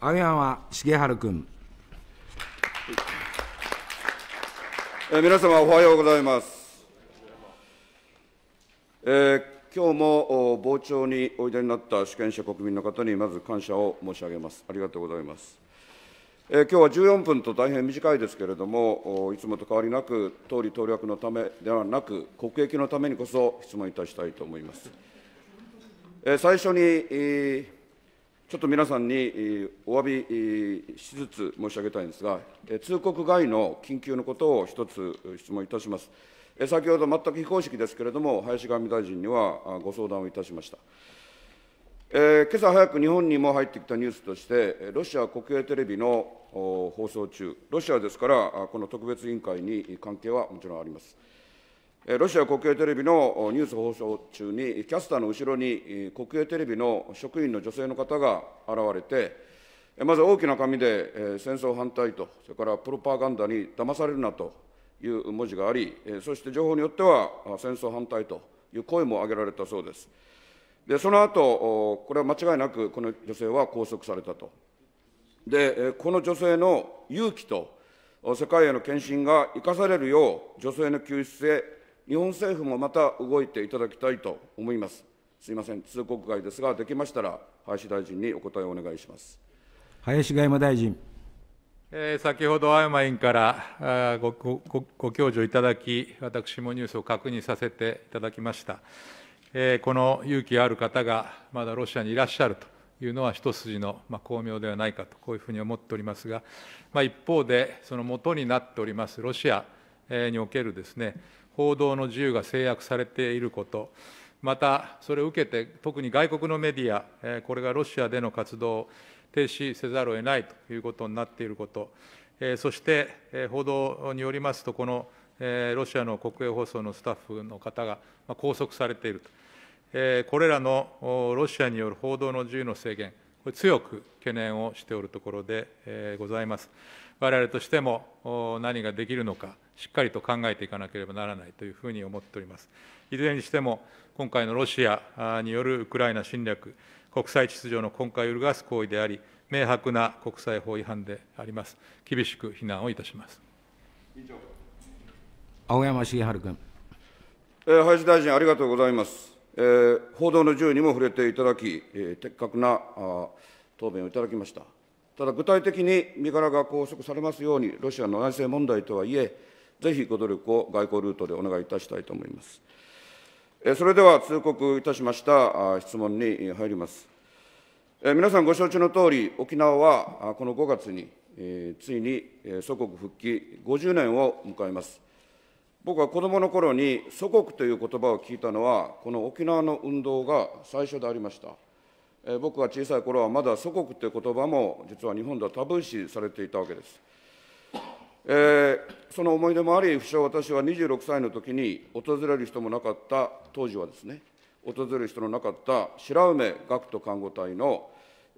青山茂春君。え皆様おはようございます。えー、今日も傍聴においでになった主権者国民の方にまず感謝を申し上げます。ありがとうございます。えー、今日は14分と大変短いですけれども、いつもと変わりなく、党利党略のためではなく、国益のためにこそ質問いたしたいと思います。えー、最初に、えーちょっと皆さんにお詫びしつつ申し上げたいんですが、通告外の緊急のことを一つ質問いたします。先ほど全く非公式ですけれども、林外務大臣にはご相談をいたしました。えー、今朝早く日本にも入ってきたニュースとして、ロシア国営テレビの放送中、ロシアですから、この特別委員会に関係はもちろんあります。ロシア国営テレビのニュース放送中に、キャスターの後ろに国営テレビの職員の女性の方が現れて、まず大きな紙で戦争反対と、それからプロパガンダに騙されるなという文字があり、そして情報によっては戦争反対という声も上げられたそうです。で、その後、これは間違いなくこの女性は拘束されたと。で、この女性の勇気と世界への献身が生かされるよう、女性の救出へ日本政府もまた動いていただきたいと思います。すいません、通告外ですが、できましたら、林大臣にお答えをお願いします林外務大臣。えー、先ほど、青山委員からごごごご教授いただき、私もニュースを確認させていただきました。えー、この勇気ある方がまだロシアにいらっしゃるというのは、一筋の、まあ、巧妙ではないかと、こういうふうに思っておりますが、まあ、一方で、その元になっておりますロシアにおけるですね、報道の自由が制約されていること、また、それを受けて、特に外国のメディア、これがロシアでの活動を停止せざるを得ないということになっていること、そして報道によりますと、このロシアの国営放送のスタッフの方が拘束されていると、これらのロシアによる報道の自由の制限、これ強く懸念をしておるところでございます。我々としても何ができるのか、しっかりと考えていかなければならないというふうに思っております。いずれにしても、今回のロシアによるウクライナ侵略、国際秩序の根幹を揺るがす行為であり、明白な国際法違反であります。厳しく非難をいたします。青山茂春君。林大臣、ありがとうございます。報道の自由にも触れていただき、的確な答弁をいただきました。ただ具体的に身柄が拘束されますように、ロシアの内政問題とはいえ、ぜひご努力を外交ルートでお願いいたしたいと思います。それでは通告いたしました質問に入ります。皆さんご承知のとおり、沖縄はこの5月に、ついに祖国復帰50年を迎えます。僕は子どもの頃に祖国という言葉を聞いたのは、この沖縄の運動が最初でありました。僕が小さい頃はまだ祖国という言葉も実は日本ではタブー視されていたわけです。えー、その思い出もあり、不詳私は26歳の時に訪れる人もなかった当時はですね、訪れる人のなかった白梅学徒看護隊の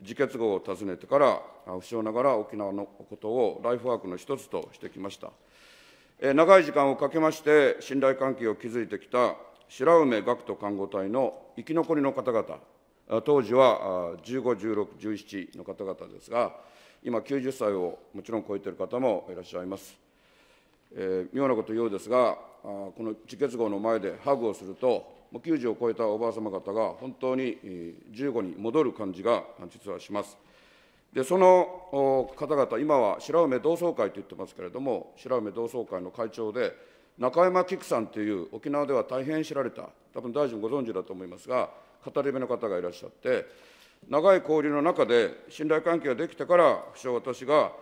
自決号を訪ねてから、不詳ながら沖縄のことをライフワークの一つとしてきました。えー、長い時間をかけまして、信頼関係を築いてきた白梅学徒看護隊の生き残りの方々、当時は15、16、17の方々ですが、今、90歳をもちろん超えている方もいらっしゃいます。えー、妙なこと言うですが、この自決号の前でハグをすると、もう90を超えたおばあ様方が本当に15に戻る感じが実はします。でその方々、今は白梅同窓会と言ってますけれども、白梅同窓会の会長で、中山菊さんという沖縄では大変知られた、多分大臣ご存知だと思いますが、語り部の方がいらっしゃって長い交流の中で信頼関係ができてから不詳私が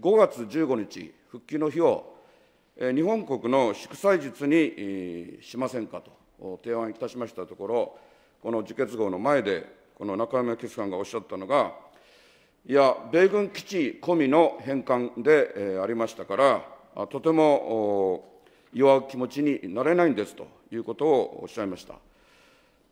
5月15日復帰の日を日本国の祝祭日にしませんかと提案いたしましたところこの自決号の前でこの中山決官がおっしゃったのがいや米軍基地込みの返還でありましたからとても弱う気持ちになれないんですということをおっしゃいました。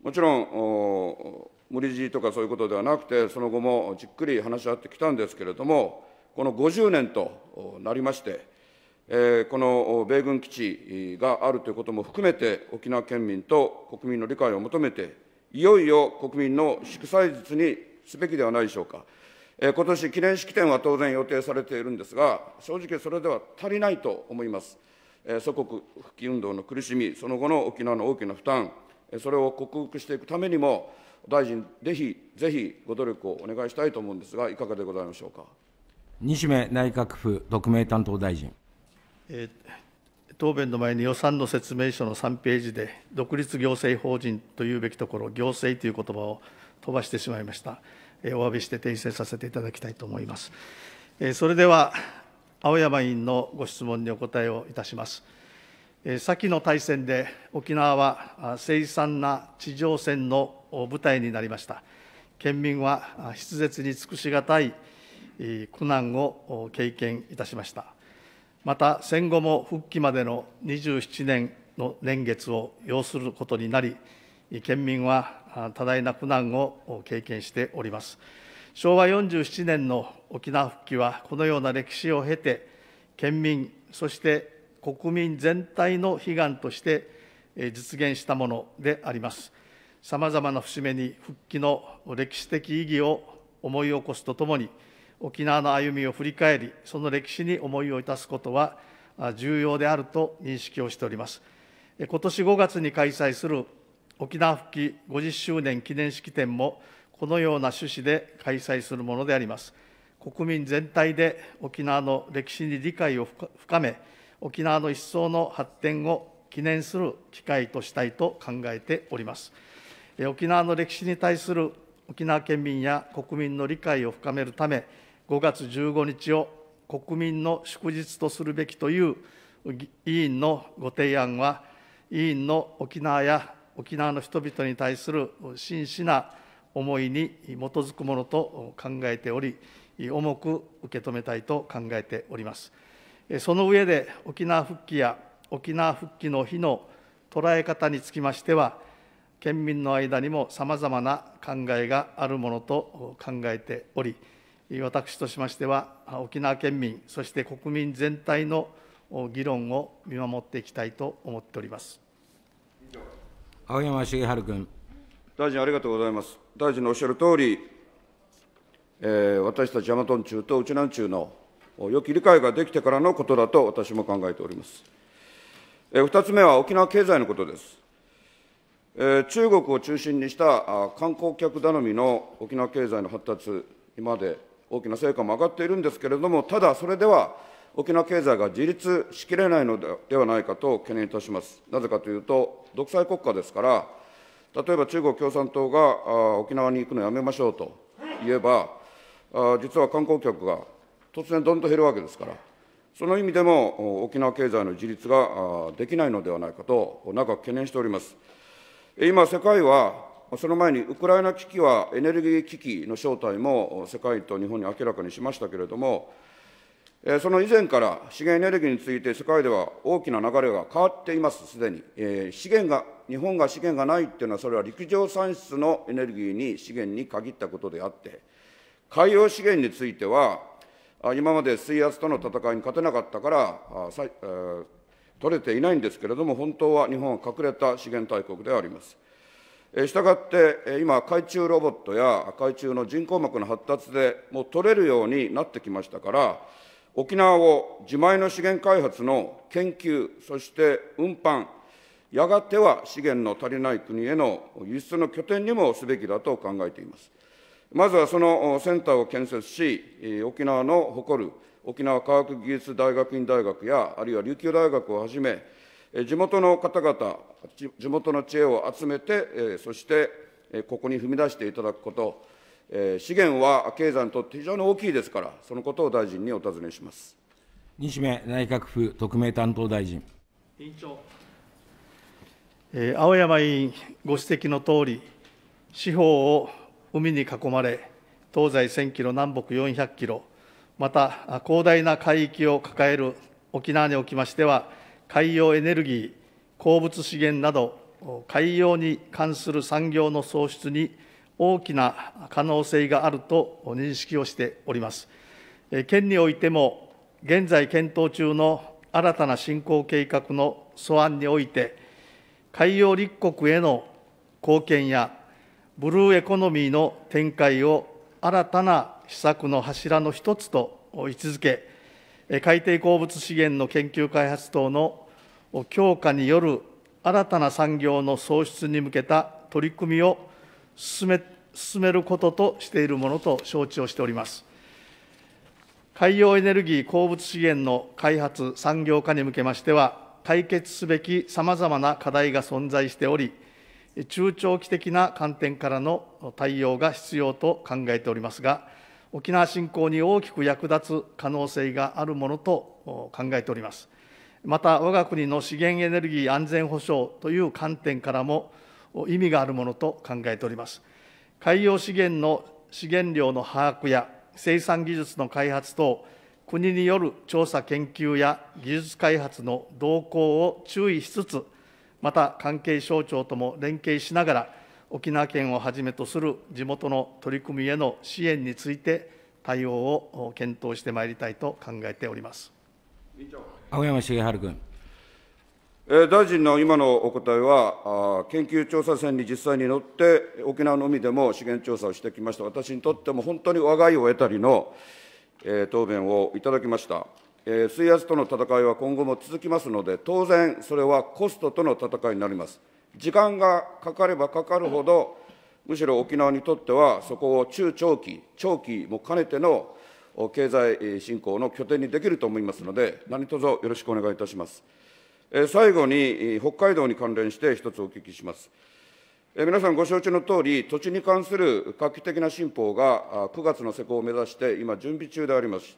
もちろん無理強いとかそういうことではなくて、その後もじっくり話し合ってきたんですけれども、この50年となりまして、えこの米軍基地があるということも含めて、沖縄県民と国民の理解を求めて、いよいよ国民の祝祭日にすべきではないでしょうか。え今年記念式典は当然予定されているんですが、正直それでは足りないと思います。え祖国復帰運動の苦しみ、その後の沖縄の大きな負担、それを克服していくためにも、大臣、ぜひ、ぜひご努力をお願いしたいと思うんですが、いかがでございましょうか。西銘内閣府特命担当大臣。えー、答弁の前に予算の説明書の3ページで、独立行政法人というべきところ、行政という言葉を飛ばしてしまいました。えー、お詫びして訂正させていただきたいと思います。えー、それでは、青山委員のご質問にお答えをいたします。先の大戦で沖縄は凄惨な地上戦の舞台になりました。県民は筆舌に尽くしがたい苦難を経験いたしました。また戦後も復帰までの27年の年月を要することになり、県民は多大な苦難を経験しております。昭和47年の沖縄復帰は、このような歴史を経て、県民、そして国民全体の悲願として実現したものであります。さまざまな節目に復帰の歴史的意義を思い起こすとともに、沖縄の歩みを振り返り、その歴史に思いを致すことは重要であると認識をしております。今年5月に開催する沖縄復帰50周年記念式典も、このような趣旨で開催するものであります。国民全体で沖縄の歴史に理解を深め、沖縄の一層の発展を記念する機会としたいと考えております。沖縄の歴史に対する沖縄県民や国民の理解を深めるため、5月15日を国民の祝日とするべきという委員のご提案は、委員の沖縄や沖縄の人々に対する真摯な思いに基づくものと考えており、重く受け止めたいと考えております。その上で沖縄復帰や沖縄復帰の日の捉え方につきましては、県民の間にもさまざまな考えがあるものと考えており、私としましては、沖縄県民、そして国民全体の議論を見守っていきたいと思っております青山茂春君。大臣、ありがとうございます。大臣のおっしゃる通り、えー、私たち大和中と内南中の良き理解ができてからのことだと私も考えております。2つ目は沖縄経済のことです。中国を中心にした観光客頼みの沖縄経済の発達、今まで大きな成果も上がっているんですけれども、ただそれでは沖縄経済が自立しきれないのではないかと懸念いたします。なぜかというと、独裁国家ですから、例えば中国共産党が沖縄に行くのやめましょうと言えば、実は観光客が突然どんと減るわけですから、その意味でも沖縄経済の自立ができないのではないかと、長く懸念しております。今、世界はその前にウクライナ危機はエネルギー危機の正体も世界と日本に明らかにしましたけれども、その以前から資源エネルギーについて世界では大きな流れが変わっています、すでに。資源が、日本が資源がないっていうのは、それは陸上産出のエネルギーに資源に限ったことであって、海洋資源については、今まで水圧との戦いに勝てなかったから、取れていないんですけれども、本当は日本は隠れた資源大国であります。したがって、今、海中ロボットや海中の人工膜の発達でもう取れるようになってきましたから、沖縄を自前の資源開発の研究、そして運搬、やがては資源の足りない国への輸出の拠点にもすべきだと考えています。まずはそのセンターを建設し、沖縄の誇る沖縄科学技術大学院大学や、あるいは琉球大学をはじめ、地元の方々、地元の知恵を集めて、そしてここに踏み出していただくこと、資源は経済にとって非常に大きいですから、そのことを大臣にお尋ねします西銘内閣府特命担当大臣。委員長青山委員ご指摘のとおり、司法を海に囲まれ、東西1000キロ、南北400キロ、また広大な海域を抱える沖縄におきましては、海洋エネルギー、鉱物資源など、海洋に関する産業の創出に大きな可能性があると認識をしております。県においても、現在検討中の新たな振興計画の素案において、海洋立国への貢献やブルーエコノミーの展開を新たな施策の柱の一つと位置づけ、海底鉱物資源の研究開発等の強化による新たな産業の創出に向けた取り組みを進め進めることとしているものと承知をしております。海洋エネルギー鉱物資源の開発・産業化に向けましては、解決すべきさまざまな課題が存在しており、中長期的な観点からの対応が必要と考えておりますが、沖縄振興に大きく役立つ可能性があるものと考えております。また、我が国の資源エネルギー安全保障という観点からも意味があるものと考えております。海洋資源の資源量の把握や生産技術の開発等、国による調査研究や技術開発の動向を注意しつつ、また関係省庁とも連携しながら、沖縄県をはじめとする地元の取り組みへの支援について、対応を検討してまいりたいと考えております青山茂春君。大臣の今のお答えは、研究調査船に実際に乗って、沖縄の海でも資源調査をしてきました、私にとっても本当に我が家を得たりの答弁をいただきました。水圧との戦いは今後も続きますので、当然、それはコストとの戦いになります。時間がかかればかかるほど、むしろ沖縄にとっては、そこを中長期、長期も兼ねての経済振興の拠点にできると思いますので、何卒よろしくお願いいたします。最後に、北海道に関連して一つお聞きします。皆さんご承知のとおり、土地に関する画期的な新法が9月の施行を目指して、今、準備中であります。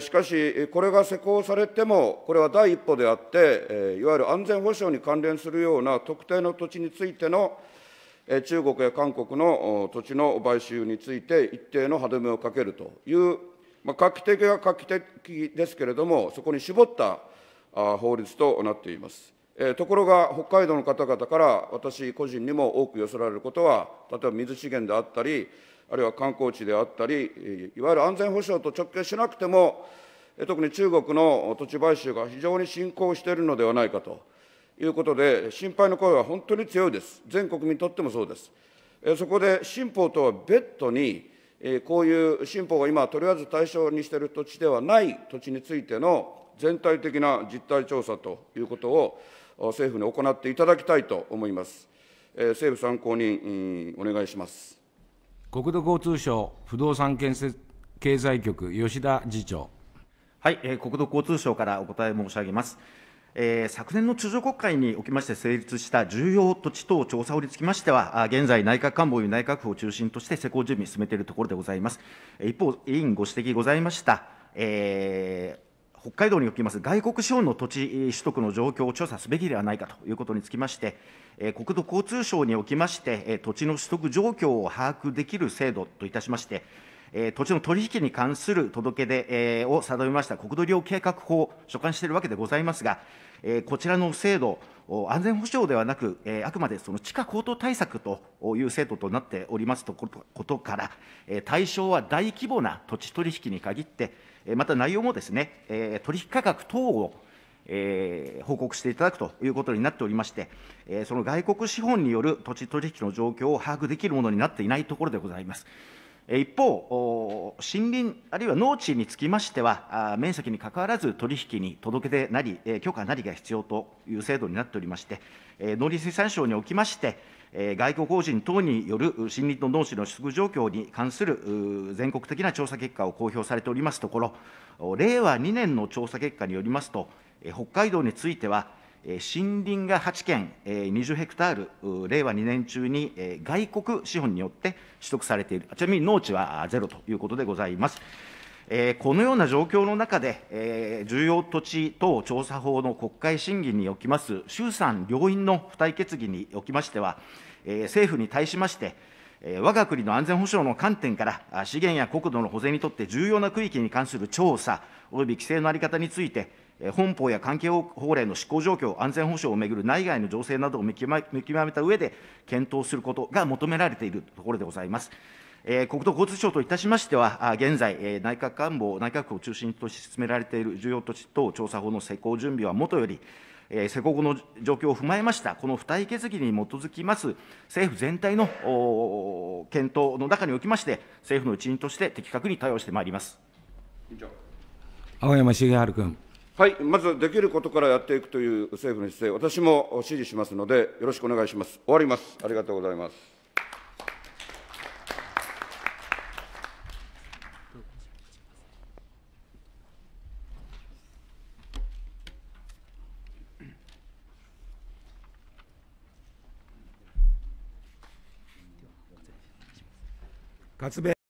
しかし、これが施行されても、これは第一歩であって、いわゆる安全保障に関連するような特定の土地についての、中国や韓国の土地の買収について、一定の歯止めをかけるという、まあ、画期的は画期的ですけれども、そこに絞った法律となっています。ところが、北海道の方々から私個人にも多く寄せられることは、例えば水資源であったり、あるいは観光地であったり、いわゆる安全保障と直結しなくても、特に中国の土地買収が非常に進行しているのではないかということで、心配の声は本当に強いです、全国民にとってもそうです。そこで新法とは別途に、こういう新法が今、とりあえず対象にしている土地ではない土地についての全体的な実態調査ということを政府に行っていただきたいと思います。政府参考人、お願いします。国土交通省不動産建設経済局、吉田次長。はい、えー、国土交通省からお答え申し上げます。えー、昨年の通常国会におきまして成立した重要土地等調査法につきましては、現在、内閣官房与内閣府を中心として施行準備進めているところでございます。一方、委員ご指摘ございました、えー北海道におきます外国資本の土地取得の状況を調査すべきではないかということにつきまして、国土交通省におきまして、土地の取得状況を把握できる制度といたしまして、土地の取引に関する届け出を定めました国土利用計画法を所管しているわけでございますが、こちらの制度、安全保障ではなく、あくまでその地価高騰対策という制度となっておりますとことから、対象は大規模な土地取引に限って、また内容もですね、えー、取引価格等をえ報告していただくということになっておりまして、えその外国資本による土地取引の状況を把握できるものになっていないところでございます。一方、森林あるいは農地につきましては、面積にかかわらず取引に届け出なり、許可なりが必要という制度になっておりまして、農林水産省におきまして、外国法人等による森林と農地の出状況に関する全国的な調査結果を公表されておりますところ、令和2年の調査結果によりますと、北海道については、森林が8件、20ヘクタール、令和2年中に外国資本によって取得されている、ちなみに農地はゼロということでございます。えー、このような状況の中で、えー、重要土地等調査法の国会審議におきます、衆参両院の付帯決議におきましては、えー、政府に対しまして、我が国の安全保障の観点から、資源や国土の保全にとって重要な区域に関する調査および規制の在り方について、本法や関係法令の施行状況、安全保障をめぐる内外の情勢などを見極めた上で、検討することが求められているところでございます。国土交通省といたしましては、現在、内閣官房、内閣府を中心として進められている重要土地等調査法の施行準備はもとより、施行後の状況を踏まえました、この付帯決議に基づきます政府全体の検討の中におきまして、政府の一員として的確に対応してまいります青山茂春君。はい、まずできることからやっていくという政府の姿勢、私も支持しますので、よろしくお願いします。終わります。ありがとうございます。מצביע